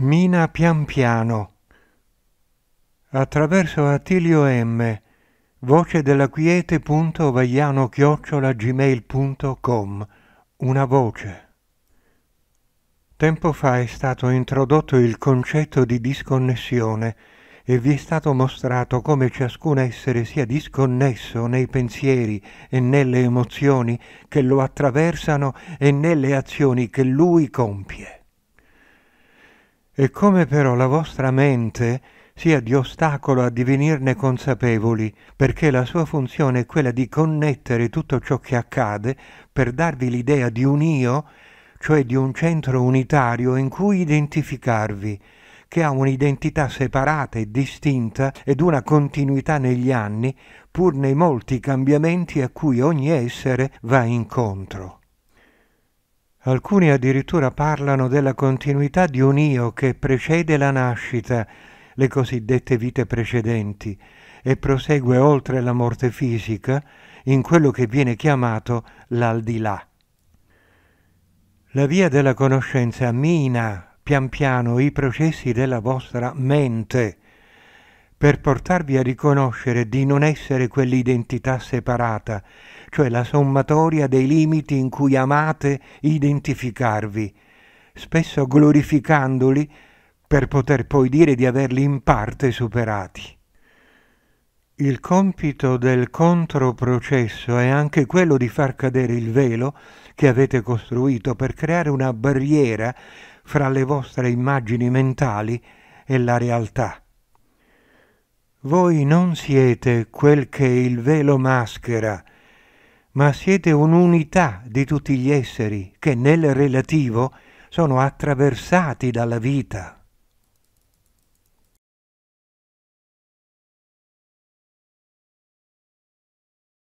mina pian piano. Attraverso Attilio M. Voce della quiete.vagliano-gmail.com Una voce. Tempo fa è stato introdotto il concetto di disconnessione e vi è stato mostrato come ciascun essere sia disconnesso nei pensieri e nelle emozioni che lo attraversano e nelle azioni che lui compie e come però la vostra mente sia di ostacolo a divenirne consapevoli, perché la sua funzione è quella di connettere tutto ciò che accade per darvi l'idea di un io, cioè di un centro unitario in cui identificarvi, che ha un'identità separata e distinta ed una continuità negli anni, pur nei molti cambiamenti a cui ogni essere va incontro. Alcuni addirittura parlano della continuità di un io che precede la nascita, le cosiddette vite precedenti, e prosegue oltre la morte fisica in quello che viene chiamato l'aldilà. La via della conoscenza mina pian piano i processi della vostra mente, per portarvi a riconoscere di non essere quell'identità separata, cioè la sommatoria dei limiti in cui amate identificarvi, spesso glorificandoli per poter poi dire di averli in parte superati. Il compito del controprocesso è anche quello di far cadere il velo che avete costruito per creare una barriera fra le vostre immagini mentali e la realtà. Voi non siete quel che il velo maschera, ma siete un'unità di tutti gli esseri che nel relativo sono attraversati dalla vita.